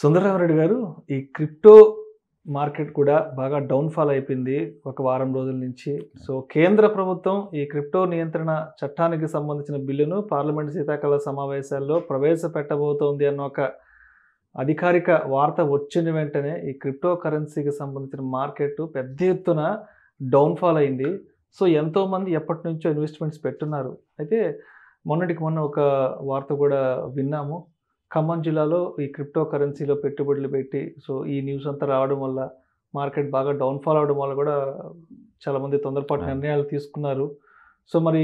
సుందరరామరెడ్డి గారు ఈ crypto market కూడా బాగా డౌన్ఫాల్ అయిపోయింది ఒక వారం రోజుల నుంచి సో కేంద్ర ప్రభుత్వం ఈ క్రిప్టో నియంత్రణ చట్టానికి సంబంధించిన బిల్లును పార్లమెంట్ శీతాకాల సమావేశాల్లో ప్రవేశపెట్టబోతోంది అన్న ఒక అధికారిక వార్త వచ్చిన వెంటనే ఈ క్రిప్టో కరెన్సీకి సంబంధించిన మార్కెట్ పెద్ద ఎత్తున డౌన్ఫాల్ అయింది సో ఎంతోమంది ఎప్పటి నుంచో ఇన్వెస్ట్మెంట్స్ పెట్టున్నారు అయితే మొన్నటికి మొన్న ఒక వార్త కూడా విన్నాము ఖమ్మం జిల్లాలో ఈ క్రిప్టో కరెన్సీలో పెట్టుబడులు పెట్టి సో ఈ న్యూస్ అంతా రావడం వల్ల మార్కెట్ బాగా డౌన్ఫాల్ అవడం వల్ల కూడా చాలామంది తొందరపాటు నిర్ణయాలు తీసుకున్నారు సో మరి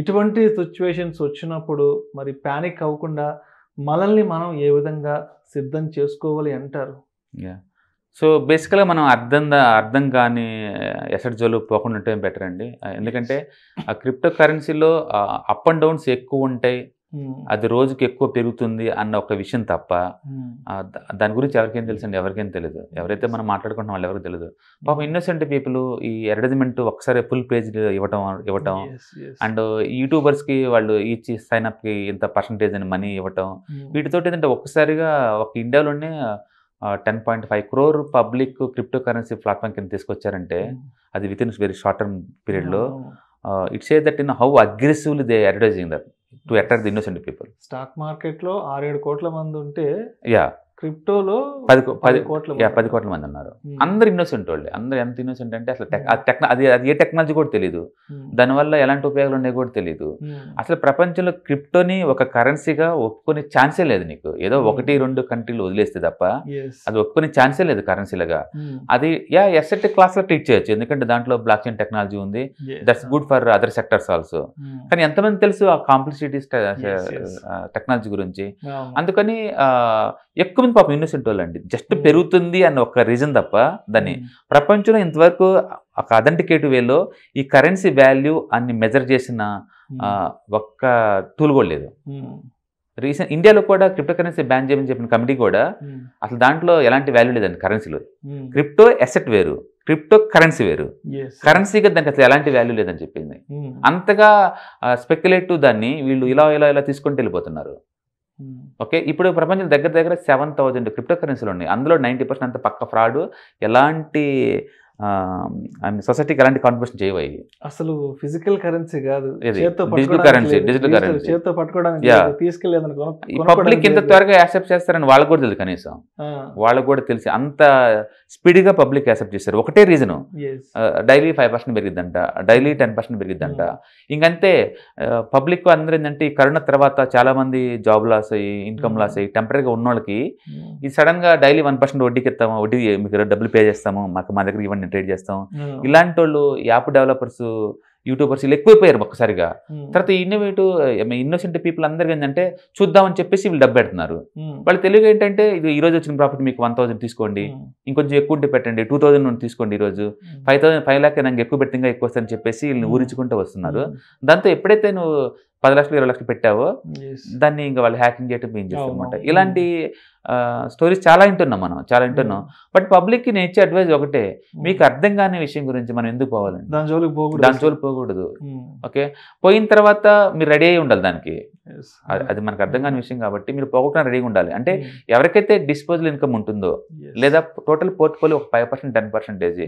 ఇటువంటి సిచ్యువేషన్స్ వచ్చినప్పుడు మరి ప్యానిక్ అవ్వకుండా మనల్ని మనం ఏ విధంగా సిద్ధం చేసుకోవాలి అంటారు సో బేసికల్గా మనం అర్థం అర్థం కానీ eh, ఎసెట్ జోలు పోకుండా ఉంటే బెటర్ అండి ఎందుకంటే ఆ క్రిప్టో కరెన్సీలో అప్ అండ్ డౌన్స్ ఎక్కువ ఉంటాయి అది రోజుకి ఎక్కువ పెరుగుతుంది అన్న ఒక విషయం తప్ప దాని గురించి ఎవరికేం తెలుసు అండి ఎవరికేం తెలియదు ఎవరైతే మనం మాట్లాడుకుంటాం వాళ్ళు ఎవరికి తెలియదు పాపం ఇన్నోసెంట్ పీపుల్ ఈ అడ్వర్టైజ్మెంట్ ఒకసారి ఫుల్ పేజ్ ఇవ్వటం ఇవ్వటం అండ్ యూట్యూబర్స్కి వాళ్ళు ఇచ్చి సైన్అప్కి ఇంత పర్సంటేజ్ అని మనీ ఇవ్వటం వీటితో ఏంటంటే ఒక్కసారిగా ఒక ఇండియాలోనే ten point five crore public crypto currency platform కింద తీసుకొచ్చారంటే అది with in very short term పీరియడ్లో it a that in how aggressively they advertising that to attract the innocent people stock మార్కెట్లో ఆరేడు కోట్ల మంది ఉంటే యా క్రిప్టోలో పది పది కోట్లు పది కోట్ల మంది ఉన్నారు hmm. అందరు ఇన్నోసెంట్ వాళ్ళే అందరు ఎంత ఇన్నోసెంట్ అంటే అసలు hmm. అది అది ఏ టెక్నాలజీ కూడా తెలియదు hmm. దానివల్ల ఎలాంటి ఉపయోగాలు ఉన్నాయో కూడా తెలియదు అసలు ప్రపంచంలో క్రిప్టోని ఒక కరెన్సీగా ఒప్పుకునే ఛాన్సే లేదు నీకు ఏదో ఒకటి రెండు కంట్రీలు వదిలేస్తే తప్ప అది ఒప్పుకునే ఛాన్సే లేదు కరెన్సీలుగా అది యా ఎస్ఎట్ క్లాస్ లో ట్రీట్ చేయొచ్చు ఎందుకంటే దాంట్లో బ్లాక్ చైన్ టెక్నాలజీ ఉంది that's good for other sectors also కానీ ఎంతమంది తెలుసు ఆ కాంప్లిసిటీస్ టెక్నాలజీ గురించి అందుకని ఎక్కువ మంది పాపం ఇన్నోసెంట్ వాళ్ళండి జస్ట్ hmm. పెరుగుతుంది అన్న ఒక రీజన్ తప్ప దాన్ని hmm. ప్రపంచంలో ఇంతవరకు ఒక అథెంటికేట్ వేలో ఈ కరెన్సీ వాల్యూ అన్ని మెజర్ చేసిన hmm. ఒక్క టూల్ కూడా లేదు రీసెంట్ ఇండియాలో కూడా క్రిప్టో కరెన్సీ బ్యాన్ చేయమని చెప్పిన కమిటీ కూడా అసలు దాంట్లో ఎలాంటి వాల్యూ లేదండి కరెన్సీలో క్రిప్టో ఎసెట్ వేరు క్రిప్టో కరెన్సీ వేరు కరెన్సీగా దానికి అసలు ఎలాంటి వాల్యూ లేదని చెప్పింది అంతగా స్పెక్యులేటివ్ దాన్ని వీళ్ళు ఇలా ఇలా ఇలా తీసుకుంటూ వెళ్ళిపోతున్నారు Hmm. ఓకే ఇప్పుడు ప్రపంచం దగ్గర దగ్గర సెవెన్ థౌజండ్ క్రిప్టో కరెన్సీలు ఉన్నాయి అందులో నైంటీ పర్సెంట్ అంత పక్క ఫ్రాడ్ ఎలాంటి ఐ సొసైటీకి ఎలాంటి కాంట్రిబ్యూషన్ చేయవు అసలు ఫిజికల్ కరెన్సీ కాదు డిజిటల్ కరెన్సీ డిజిటల్ కరెన్సీ చేతితో పట్టుకోవడానికి ఇంత త్వరగా యాక్సెప్ట్ చేస్తారని వాళ్ళకి కూడా తెలుసు కనీసం వాళ్ళకి కూడా తెలిసి అంత స్పీడ్గా పబ్లిక్ యాక్సెప్ట్ చేస్తారు ఒకటే రీజను డైలీ ఫైవ్ పర్సెంట్ పెరిగిద్దంట డైలీ టెన్ పర్సెంట్ పెరిగిద్దంట hmm. ఇంకంతే పబ్లిక్ అందరూ ఏంటంటే ఈ కరోనా తర్వాత చాలా మంది జాబ్ లాస్ అయ్యి ఇన్కమ్ లాస్ hmm. అయ్యి టెంపరీగా ఉన్న వాళ్ళకి సడన్ సడన్గా డైలీ వన్ పర్సెంట్ వడ్డీకి ఇస్తాము వడ్డీ మీకు డబ్బులు పే చేస్తాము మాకు మా దగ్గర ఇవ్వండి ట్రేడ్ చేస్తాం hmm. ఇలాంటి వాళ్ళు యాప్ డెవలపర్స్ యూట్యూబర్స్ వీళ్ళు ఎక్కువైపోయారు ఒక్కసారిగా hmm. తర్వాత ఇన్నోవేటివ్ ఇన్నోసెంట్ పీపుల్ అందరికీ ఏంటంటే చూద్దామని చెప్పేసి వీళ్ళు డబ్బు పెడుతున్నారు hmm. వాళ్ళు తెలుగు ఏంటంటే ఇది ఈ రోజు వచ్చిన ప్రాఫిట్ మీకు వన్ థౌసండ్ తీసుకోండి ఇంకొంచెం ఎక్కువ ఉంటే పెట్టండి టూ థౌసండ్ నుండి తీసుకోండి రోజు ఫైవ్ థౌసండ్ ఫైవ్ ల్యాక్ నాకు ఎక్కువ పెట్టింగ్ ఎక్కువ వస్తాయని చెప్పేసి వీళ్ళని ఊరించుకుంటూ వస్తున్నారు దాంతో ఎప్పుడైతే నువ్వు పది లక్షలు ఇరవై లక్షలు పెట్టావో దాన్ని ఇంకా వాళ్ళు హ్యాకింగ్ చేయటం ఏం చేస్తామన్నమాట ఇలాంటి స్టోరీస్ చాలా వింటున్నాం మనం చాలా వింటున్నాం బట్ పబ్లిక్కి నేను ఇచ్చే అడ్వైజ్ ఒకటే hmm. మీకు అర్థం కాని విషయం గురించి మనం ఎందుకు పోవాలండి దాని జోలికి పోకూడదు దాని జోలికి పోకూడదు ఓకే hmm. పోయిన తర్వాత మీరు రెడీ అయి ఉండాలి దానికి అది మనకు అర్థం కాని విషయం కాబట్టి మీరు పోగొట్టడం రెడీగా ఉండాలి అంటే hmm. ఎవరికైతే డిస్పోజల్ ఇన్కమ్ ఉంటుందో లేదా టోటల్ పోర్ట్ఫోలియో ఒక ఫైవ్ పర్సెంట్ టెన్ పర్సెంటేజ్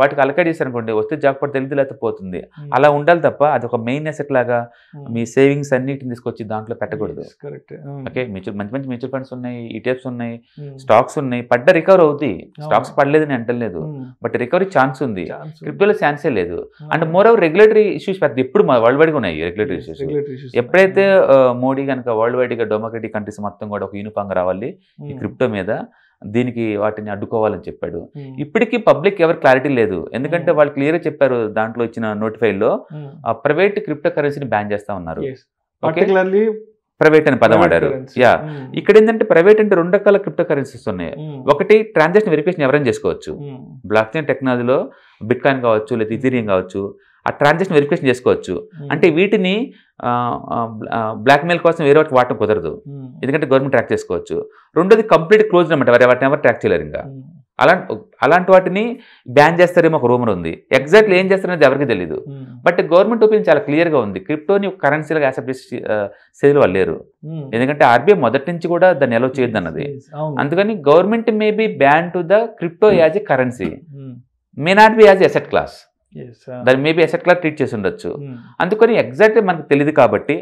వాటికి అలకేట్ చేశారనుకోండి వస్తే పట్టు తెలియదు లేకపోతే పోతుంది అలా ఉండాలి తప్ప అది ఒక మెయిన్ అసెట్ లాగా మీ సేవింగ్స్ అన్నిటిని తీసుకొచ్చి దాంట్లో పెట్టకూడదు ఓకే మ్యూచువల్ మంచి మంచి మ్యూచువల్ ఫండ్స్ ఉన్నాయి ఈటీఎఫ్ e టైప్స్ ఉన్నాయి hmm. స్టాక్స్ ఉన్నాయి పడ్డ రికవర్ అవుతాయి స్టాక్స్ పడలేదు అని అంటలేదు hmm. బట్ రికవరీ ఛాన్స్ ఉంది క్రిప్టోలో ఛాన్సే లేదు hmm. And moreover regulatory issues పెద్ద ఎప్పుడు వరల్డ్ వైడ్గా ఉన్నాయి రెగ్యులేటరీ ఇష్యూస్ ఎప్పుడైతే మోడీ కనుక వరల్డ్ వైడ్గా డెమోక్రటిక్ కంట్రీస్ మొత్తం కూడా ఒక యూనిఫామ్ రావాలి ఈ క్రిప్టో మీద దీనికి వాటిని అడ్డుకోవాలని చెప్పాడు ఇప్పటికీ పబ్లిక్ ఎవరు క్లారిటీ లేదు ఎందుకంటే వాళ్ళు క్లియర్ చెప్పారు దాంట్లో ఇచ్చిన నోటిఫైల్లో ప్రైవేట్ క్రిప్టో కరెన్సీని బ్యాన్ చేస్తా ఉన్నారు పర్టికులర్లీ ప్రైవేట్ అని పదం ఆడారు యా hmm. ఇక్కడ ఏంటంటే ప్రైవేట్ అంటే రెండు రకాల క్రిప్టో కరెన్సీస్ ఉన్నాయి hmm. ఒకటి ట్రాన్సాక్షన్ వెరిఫికేషన్ ఎవరైనా చేసుకోవచ్చు బ్లాక్ చైన్ టెక్నాలజీలో బిట్కాయిన్ కావచ్చు లేదా ఇథీరియం కావచ్చు ఆ ట్రాన్సాక్షన్ వెరిఫికేషన్ చేసుకోవచ్చు hmm. అంటే వీటిని బ్లాక్మెయిల్ కోసం వేరే వాటికి వాడటం కుదరదు ఎందుకంటే గవర్నమెంట్ ట్రాక్ చేసుకోవచ్చు రెండోది కంప్లీట్ క్లోజ్ అనమాట వారు వాటిని ఎవరు ట్రాక్ చేయలేరు ఇంకా అలా అలాంటి వాటిని బ్యాన్ చేస్తారేమో ఒక రూమర్ ఉంది ఎగ్జాక్ట్లీ ఏం చేస్తారనేది ఎవరికి తెలియదు బట్ గవర్నమెంట్ ఒపీనియన్ చాలా క్లియర్గా ఉంది క్రిప్టోని కరెన్సీలుగా యాక్సెప్ట్ చేసే స్థితిలో వాళ్ళు hmm. ఎందుకంటే ఆర్బీఐ మొదటి నుంచి కూడా దాన్ని ఎలా చేయొద్దు అన్నది అందుకని government may ban to the crypto as a currency may not be as asset class దాన్ని మేబీ ఎసెట్ క్లాస్ ట్రీట్ చేసి ఉండొచ్చు hmm. అందుకని ఎగ్జాక్ట్లీ మనకు తెలియదు కాబట్టి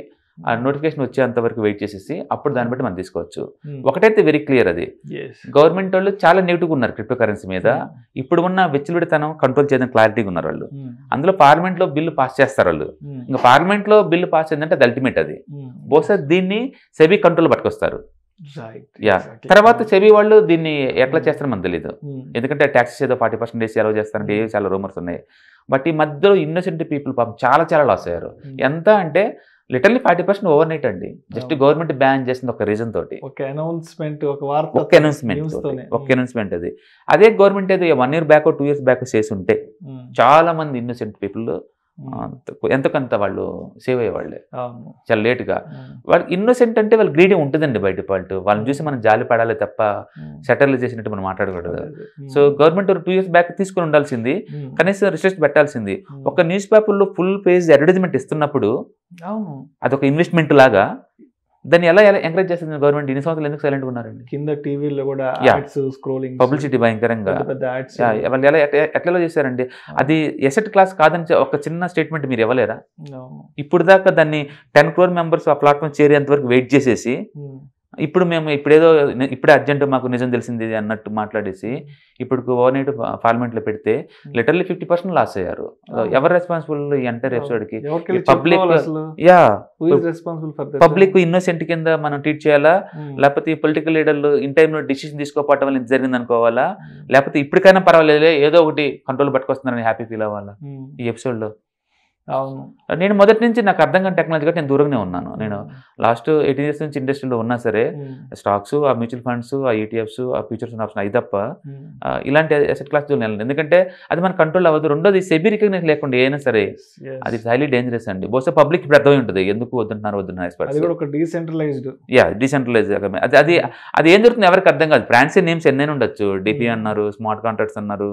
ఆ నోటిఫికేషన్ వచ్చేంత వరకు వెయిట్ చేసేసి అప్పుడు దాన్ని బట్టి మనం తీసుకోవచ్చు hmm. ఒకటైతే వెరీ క్లియర్ అది గవర్నమెంట్ వాళ్ళు చాలా నెగిటివ్గా ఉన్నారు క్రిప్టో కరెన్సీ మీద hmm. ఇప్పుడు ఉన్న వెచ్చిలుడితనం కంట్రోల్ చేయడం క్లారిటీగా ఉన్నారు వాళ్ళు hmm. అందులో పార్లమెంట్లో బిల్లు పాస్ చేస్తారు వాళ్ళు ఇంకా లో బిల్లు పాస్ అయిందంటే అది అల్టిమేట్ అది బహుశా దీన్ని సెబీ కంట్రోల్ పట్టుకొస్తారు తర్వాత చెవి వాళ్ళు దీన్ని ఎట్లా చేస్తారో మనకు తెలియదు ఎందుకంటే ట్యాక్సెస్ ఏదో ఫార్టీ పర్సెంట్ వేసి ఎలా చేస్తారంటే చాలా రూమర్స్ ఉన్నాయి బట్ ఈ మధ్యలో ఇన్నోసెంట్ పీపుల్ పాపం చాలా చాలా లాస్ అయ్యారు ఎంత అంటే literally forty percent overnight అండి జస్ట్ గవర్నమెంట్ బ్యాన్ చేసింది ఒక రీజన్ తోటి ఒక అనౌన్స్మెంట్ ఒక అనౌన్స్మెంట్ hmm. అది అదే గవర్నమెంట్ ఏదో one year back two years back చేసి ఉంటే hmm. చాలా మంది ఇన్నోసెంట్ పీపుల్ ఎంతకంత కొంత వాళ్ళు సేవ్ అయ్యేవాళ్ళే చాలా లేట్గా వాళ్ళు ఇన్నోసెంట్ అంటే వాళ్ళు గ్రీడీ ఉంటుందండి బయట పాల్ట్ వాళ్ళని చూసి మనం జాలి పడాలి తప్ప సెటర్లు చేసినట్టు మనం మాట్లాడకూడదు so government two years back తీసుకుని ఉండాల్సింది కనీసం రిసెర్చ్ పెట్టాల్సింది ఒక న్యూస్ పేపర్లో ఫుల్ పేజ్ అడ్వర్టైజ్మెంట్ ఇస్తున్నప్పుడు అదొక ఇన్వెస్ట్మెంట్ లాగా దాన్ని ఎలా ఎలా ఎంకరేజ్ చేస్తుంది గవర్నమెంట్ ఇన్ని సంవత్సరాలు ఎందుకు సైలెంట్ ఉన్నారండి కింద టీవీలో కూడా యాడ్స్ స్క్రోలింగ్ పబ్లిసిటీ భయంకరంగా వాళ్ళు ఎలా ఎట్లా చేశారండి అది ఎసెట్ క్లాస్ కాదని ఒక చిన్న స్టేట్మెంట్ మీరు ఇవ్వలేరా ఇప్పుడు దాకా దాన్ని టెన్ క్రోర్ మెంబర్స్ ఆ ప్లాట్ఫామ్ చేరేంత వరకు వెయిట్ చేసేసి hmm. ఇప్పుడు మేము ఇప్పుడేదో ఇప్పుడే అర్జెంటు మాకు నిజం తెలిసింది అన్నట్టు మాట్లాడేసి ఇప్పుడు ఓవర్ నైట్ పార్లమెంట్లో పెడితే లిటర్లీ ఫిఫ్టీ పర్సెంట్ లాస్ అయ్యారు ఎవరు రెస్పాన్సిబుల్ ఈ ఎంటర్ ఎపిసోడ్ కి పబ్లిక్ యా పబ్లిక్ ఇన్నోసెంట్ కింద మనం ట్రీట్ చేయాలా లేకపోతే పొలిటికల్ లీడర్లు ఇన్ టైంలో డిసిషన్ తీసుకోపోవటం వల్ల జరిగింది అనుకోవాలా లేకపోతే ఇప్పటికైనా పర్వాలేదు ఏదో ఒకటి కంట్రోల్ పట్టుకొస్తున్నారని హ్యాపీ ఫీల్ అవ్వాలా ఈ ఎపిసోడ్లో అవును నేను మొదటి నుంచి నాకు అర్థం కాని టెక్నాలజీ కాబట్టి నేను దూరంగానే ఉన్నాను నేను లాస్ట్ ఎయిటీన్ ఇయర్స్ నుంచి ఇండస్ట్రీలో ఉన్నా సరే స్టాక్స్ ఆ మ్యూచువల్ ఫండ్స్ ఆ ఈటీఎఫ్స్ e ఆ ఫ్యూచర్స్ ఆప్షన్ అది తప్ప ఇలాంటి అసెట్ క్లాస్ వెళ్ళాను ఎందుకంటే అది మన కంట్రోల్ అవ్వదు రెండోది సెబీ రికగ్నైజ్ లేకుండా ఏదైనా సరే అది హైలీ డేంజరస్ అండి బహుశా పబ్లిక్ ఇప్పుడు అర్థమై ఉంటుంది ఎందుకు వద్దున్నారు డీసెంట్రలైజ్డ్ యా డీసెంట్రలైజ్ అది అది అది ఏం జరుగుతుంది ఎవరికి అర్థం కాదు ఫ్రాన్సీ నేమ్స్ ఎన్నైనా ఉండొచ్చు డిపి అన్నారు స్మార్ట్ కాంట్రాక్ట్స్ అన్నారు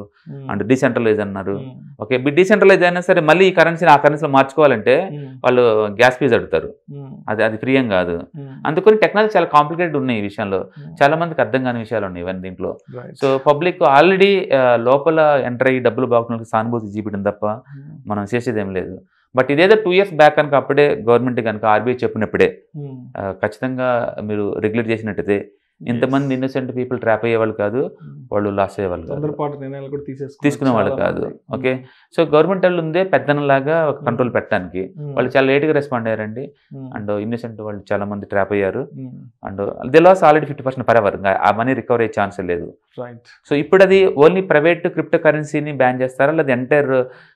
అండ్ డీసెంట్రలైజ్ అన్నారు ఓకే డీసెంట్రలైజ్ అయినా సరే మళ్ళీ ఈ కరెన్సీ కరెన్సీలో మార్చుకోవాలంటే వాళ్ళు గ్యాస్ ఫీజు అడుగుతారు అది అది ఫ్రీ ఏం కాదు అందుకని టెక్నాలజీ చాలా కాంప్లికేటెడ్ ఉన్నాయి ఈ విషయంలో చాలా మందికి అర్థం కాని విషయాలు ఉన్నాయి ఇవన్నీ దీంట్లో సో పబ్లిక్ ఆల్రెడీ లోపల ఎంటర్ అయ్యి డబ్బులు బాగుండడానికి సానుభూతి చూపించడం తప్ప మనం చేసేది ఏం లేదు బట్ ఇదేదో టూ ఇయర్స్ బ్యాక్ కనుక అప్పుడే గవర్నమెంట్ కనుక ఆర్బీఐ చెప్పినప్పుడే ఖచ్చితంగా మీరు రెగ్యులేట్ చేసినట్టయితే ఇంతమంది ఇన్నోసెంట్ పీపుల్ ట్రాప్ అయ్యేవాళ్ళు కాదు hmm. వాళ్ళు లాస్ అయ్యేవాళ్ళు కాదు తీసుకునే వాళ్ళు కాదు ఓకే సో గవర్నమెంట్ వాళ్ళు ఉందే పెద్దనలాగా ఒక కంట్రోల్ hmm. పెట్టడానికి hmm. వాళ్ళు చాలా లేట్గా రెస్పాండ్ అయ్యారండి అండ్ ఇన్నోసెంట్ వాళ్ళు చాలా మంది ట్రాప్ అయ్యారు and they loss already fifty percent పరవర్ ఆ మనీ రికవర్ అయ్యే ఛాన్స్ లేదు సో ఇప్పుడు అది ఓన్లీ ప్రైవేట్ క్రిప్టో కరెన్సీని బ్యాన్ చేస్తారా లేదా entire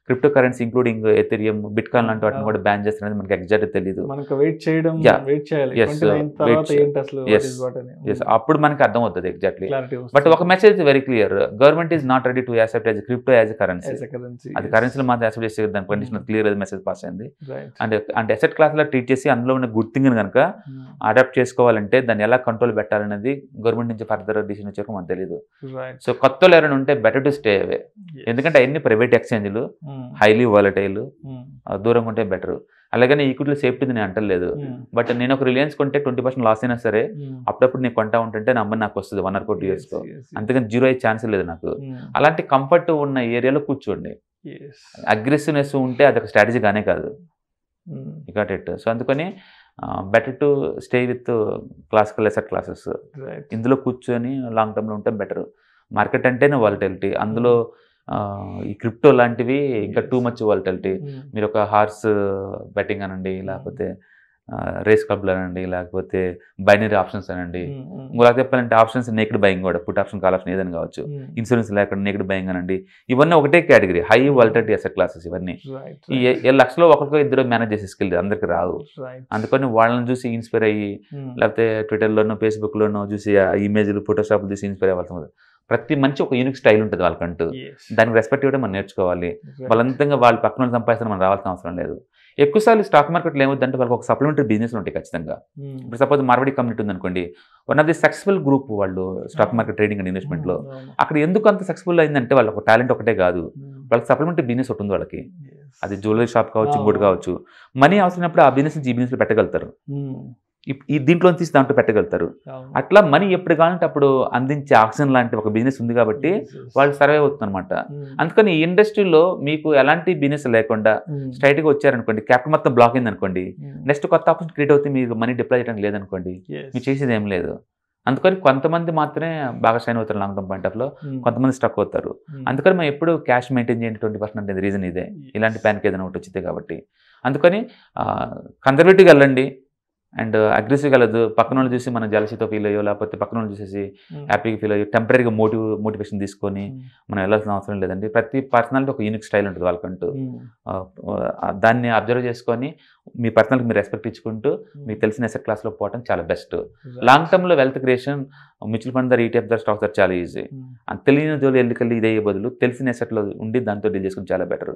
crypto currency including Ethereum Bitcoin లాంటి వాటిని ah. కూడా బ్యాన్ చేస్తున్నది మనకి ఎగ్జాక్ట్ తెలియదు చేయడం అప్పుడు మనకి అర్థం అవుతుంది ఎగ్జాక్ట్లీ బట్ ఒక message very clear government is not ready to accept as crypto as currency అది కరెన్సీలో మాత్రం యాక్సెప్ట్ చేసే దాని కండిషన్ క్లియర్ అది మెసేజ్ పాస్ అయింది అండ్ అంటే క్లాస్ లో ట్రీట్ చేసి అందులో ఉన్న గుడ్ థింగ్ కనుక అడాప్ట్ చేసుకోవాలంటే దాన్ని ఎలా కంట్రోల్ పెట్టాలనేది గవర్నమెంట్ నుంచి ఫర్దర్ డిసిషన్ వచ్చాక మనకు తెలియదు సో కొత్తలో ఎవరైనా ఉంటే బెటర్ టు స్టే అవే ఎందుకంటే అన్ని ప్రైవేట్ ఎక్స్చేంజ్లు హైలీ వాలటైల్ దూరంగా ఉంటే బెటర్ అలాగని ఈక్విటీలో సేఫ్టీ నేను అంటలేదు hmm. బట్ నేను ఒక రిలయన్స్ కొంటే ట్వంటీ పర్సెంట్ లాస్ అయినా సరే hmm. అప్పుడప్పుడు నేను కొంటా ఉంటుంటే నా అమ్మని నాకు వస్తుంది వన్ ఆర్ టూ ఇయర్స్లో అంతేగాని జీరో అయ్యే ఛాన్స్ లేదు నాకు hmm. అలాంటి కంఫర్ట్ ఉన్న ఏరియాలో కూర్చోండి అగ్రెసివ్నెస్ ఉంటే అది ఒక స్ట్రాటజీ గానే కాదు సో అందుకని better to stay with classical asset classes ఇందులో కూర్చొని లాంగ్ టర్మ్లో ఉంటే బెటర్ మార్కెట్ అంటేనే వాలిటిలిటీ అందులో ఈ క్రిప్టో లాంటివి ఇంకా టూ మచ్ వాలిటాలిటీ మీరు ఒక హార్స్ బెట్టింగ్ అనండి hmm. లేకపోతే రేస్ క్లబ్లు అనండి లేకపోతే బైనరీ ఆప్షన్స్ అనండి hmm, hmm. ఇంకోలా చెప్పాలంటే ఆప్షన్స్ నేకెడ్ బయింగ్ కూడా పుట్ ఆప్షన్ కాల్ ఆప్షన్ ఏదైనా కావచ్చు ఇన్సూరెన్స్ లేకుండా నేకెడ్ బయింగ్ అనండి ఇవన్నీ ఒకటే category high volatility asset classes ఇవన్నీ ఈ లక్షలో ఒకరికి ఇద్దరు మేనేజ్ చేసే స్కిల్ అందరికి రాదు అందుకని వాళ్ళని చూసి ఇన్స్పైర్ అయ్యి లేకపోతే ట్విట్టర్లోనో ఫేస్బుక్లోనో చూసి ఆ ఇమేజ్లు ఫోటోషాప్లు చూసి ఇన్స్పైర్ అవ్వాల్సి ప్రతి మంచి ఒక యూనిక్ స్టైల్ ఉంటుంది వాళ్ళకంటూ దానికి రెస్పెక్ట్ ఇవ్వడం మనం నేర్చుకోవాలి వాళ్ళంతంగా వాళ్ళు పక్కన సంపాదిస్తే మనం రావాల్సిన అవసరం లేదు ఎక్కువసార్లు స్టాక్ మార్కెట్లో ఏమవుతుందంటే వాళ్ళకి ఒక సప్లిమెంటరీ బిజినెస్ ఉంటాయి ఖచ్చితంగా hmm. ఇప్పుడు సపోజ్ మార్వడి కమ్యూనిటీ ఉందనుకోండి one of the successful group వాళ్ళు స్టాక్ మార్కెట్ ట్రేడింగ్ అండ్ ఇన్వెస్ట్మెంట్లో అక్కడ ఎందుకు అంత సక్సెస్ఫుల్ అయిందంటే వాళ్ళకి ఒక టాలెంట్ ఒకటే కాదు hmm. వాళ్ళకి సప్లిమెంటరీ బిజినెస్ ఒకటి ఉంది వాళ్ళకి అది జ్యువెలరీ షాప్ కావచ్చు ఇంకోటి కావచ్చు మనీ అవసరమైనప్పుడు ఆ బిజినెస్ ఈ బిజినెస్లో పెట్టగలుగుతారు hmm. ఈ దీంట్లో తీసి దాంట్లో పెట్టగలుగుతారు అట్లా మనీ ఎప్పుడు కావాలంటే అప్పుడు అందించే ఆక్సిజన్ లాంటి ఒక బిజినెస్ ఉంది కాబట్టి వాళ్ళు సర్వే అవుతుంది అనమాట hmm. అందుకని ఈ ఇండస్ట్రీలో మీకు ఎలాంటి బిజినెస్ లేకుండా hmm. స్ట్రైట్గా వచ్చారనుకోండి క్యాపిటల్ మొత్తం బ్లాక్ అయింది అనుకోండి hmm. నెక్స్ట్ కొత్త ఆప్షన్ క్రియేట్ అవుతే మీకు మనీ డిప్లాయ్ చేయడానికి లేదనుకోండి మీరు చేసేది ఏం లేదు అందుకని కొంతమంది మాత్రమే బాగా షైన్ అవుతారు లాంగ్ టర్మ్ పాయింట్ ఆఫ్ లో కొంతమంది స్టక్ అవుతారు అందుకని మేము ఎప్పుడు క్యాష్ మెయింటైన్ చేయండి ట్వంటీ పర్సెంట్ అనేది రీజన్ ఇదే ఇలాంటి ప్యాన్కి ఏదైనా ఒకటి వచ్చింది కాబట్టి అందుకని కన్జర్వేటివ్గా వెళ్ళండి అండ్ అగ్రెసివ్ కలదు పక్కన చూసి మనం జలసీతో ఫీల్ అయ్యో లేకపోతే పక్కన చూసేసి హ్యాపీగా ఫీల్ అయ్యో టెంపరీగా మోటివ్ మోటివేషన్ తీసుకొని మనం వెళ్ళాల్సిన అవసరం లేదండి ప్రతి పర్సనాలిటీ ఒక యూనిక్ స్టైల్ ఉంటుంది వాళ్ళకంటూ దాన్ని అబ్జర్వ్ చేసుకొని మీ పర్సనల్కి మీరు రెస్పెక్ట్ ఇచ్చుకుంటూ hmm. మీకు తెలిసిన ఎస్ఎట్ క్లాస్లో పోవటం చాలా బెస్ట్ లాంగ్ టర్మ్లో వెల్త్ క్రియేషన్ మ్యూచువల్ ఫండ్ ధర ఈటీఎఫ్ ధర స్టాక్స్ ధర చాలా ఈజీ hmm. తెలియని జోలు ఇది ఇదే బదులు తెలిసిన ఎసెట్లో ఉండి దాంతో డీల్ చేసుకుని చాలా బెటర్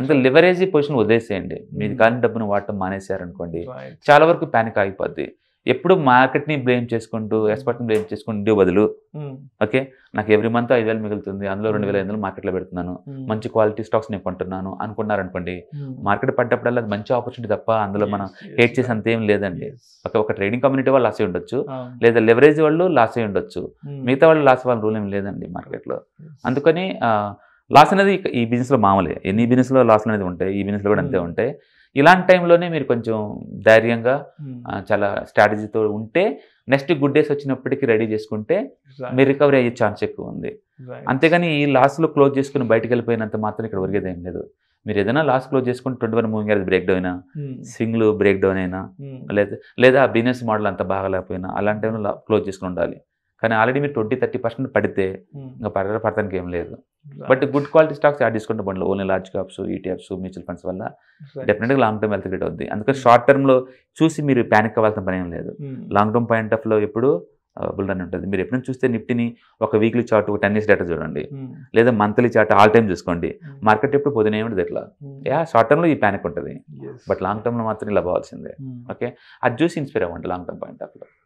అంత లివరేజ్ పొజిషన్ వదిలేసేయండి మీరు hmm. కాని డబ్బును వాడటం మానేశారనుకోండి చాలా వరకు ప్యానిక్ అయిపోద్ది ఎప్పుడు మార్కెట్ని బ్లేమ్ చేసుకుంటూ hmm. ఎక్స్పర్ట్ని బ్లేమ్ చేసుకుంటూ బదులు hmm. ఓకే నాకు ఎవ్రీ మంత్ ఐదు వేలు మిగులుతుంది అందులో రెండు వేల hmm. ఐదు వందలు మార్కెట్లో పెడుతున్నాను మంచి క్వాలిటీ స్టాక్స్ నేను కొంటున్నాను అనుకున్నారనుకోండి మార్కెట్ పడ్డప్పుడల్లా అది మంచి ఆపర్చునిటీ తప్ప అందులో మనం హేట్ చేసి అంతేం లేదండి ఒక ఒక ట్రేడింగ్ కమ్యూనిటీ వాళ్ళు లాస్ అయి ఉండొచ్చు లేదా లెవరేజ్ వాళ్ళు లాస్ అయి ఉండొచ్చు మిగతా వాళ్ళు లాస్ వాళ్ళ రూల్ ఏం లేదండి మార్కెట్లో అందుకని లాస్ అనేది ఈ బిజినెస్లో మామూలే ఎన్ని బిజినెస్లో లాస్ అనేది ఉంటాయి ఈ బిజినెస్లో కూడా అంతే ఉంటాయి ఇలాంటి టైంలోనే మీరు కొంచెం ధైర్యంగా చాలా స్ట్రాటజీతో ఉంటే నెక్స్ట్ గుడ్ డేస్ వచ్చినప్పటికీ రెడీ చేసుకుంటే మీరు రికవరీ అయ్యే ఛాన్స్ ఎక్కువ ఉంది అంతేగాని ఈ లాస్ట్లో క్లోజ్ చేసుకుని బయటకు వెళ్ళిపోయినంత మాత్రం ఇక్కడ ఒరిగేదేం లేదు మీరు ఏదైనా లాస్ట్ క్లోజ్ చేసుకుని ట్వంటీ వన్ మూవింగ్ అది బ్రేక్ డౌన్ అయినా సింగిల్ బ్రేక్ డౌన్ అయినా లేదా లేదా బిజినెస్ మోడల్ అంత లేకపోయినా అలాంటి క్లోజ్ చేసుకుని ఉండాలి కానీ ఆల్రెడీ మీరు ట్వంటీ థర్టీ పర్సెంట్ పడితే hmm. ఇంకా పడ పడతానికి ఏం లేదు but good quality stocks add చేసుకుంటే బండ్లు only large caps ETFs mutual funds వల్ల డెఫినెట్గా లాంగ్ టర్మ్ వెల్త్ క్రియేట్ అవుద్ది అందుకని షార్ట్ hmm. టర్మ్లో చూసి మీరు ప్యానిక్ అవ్వాల్సిన పని ఏం లేదు లాంగ్ టర్మ్ పాయింట్ ఆఫ్లో ఎప్పుడు బుల్ రన్ ఉంటుంది మీరు ఎప్పుడైనా చూస్తే నిఫ్టీని ఒక వీక్లీ చార్ట్ ఒక టెన్ ఇయర్స్ డేటా చూడండి hmm. లేదా మంత్లీ చార్ట్ ఆల్ టైమ్ చూసుకోండి మార్కెట్ ఎప్పుడు పొద్దున ఏమిటి ఎట్లా యా షార్ట్ టర్మ్లో ఈ ప్యానిక్ ఉంటుంది బట్ లాంగ్ టర్మ్లో మాత్రం ఇలా పోవాల్సిందే ఓకే అది చూసి ఇన్స్పైర్ అవ్వండి లాంగ్ టర్మ్ పాయింట్ ఆఫ్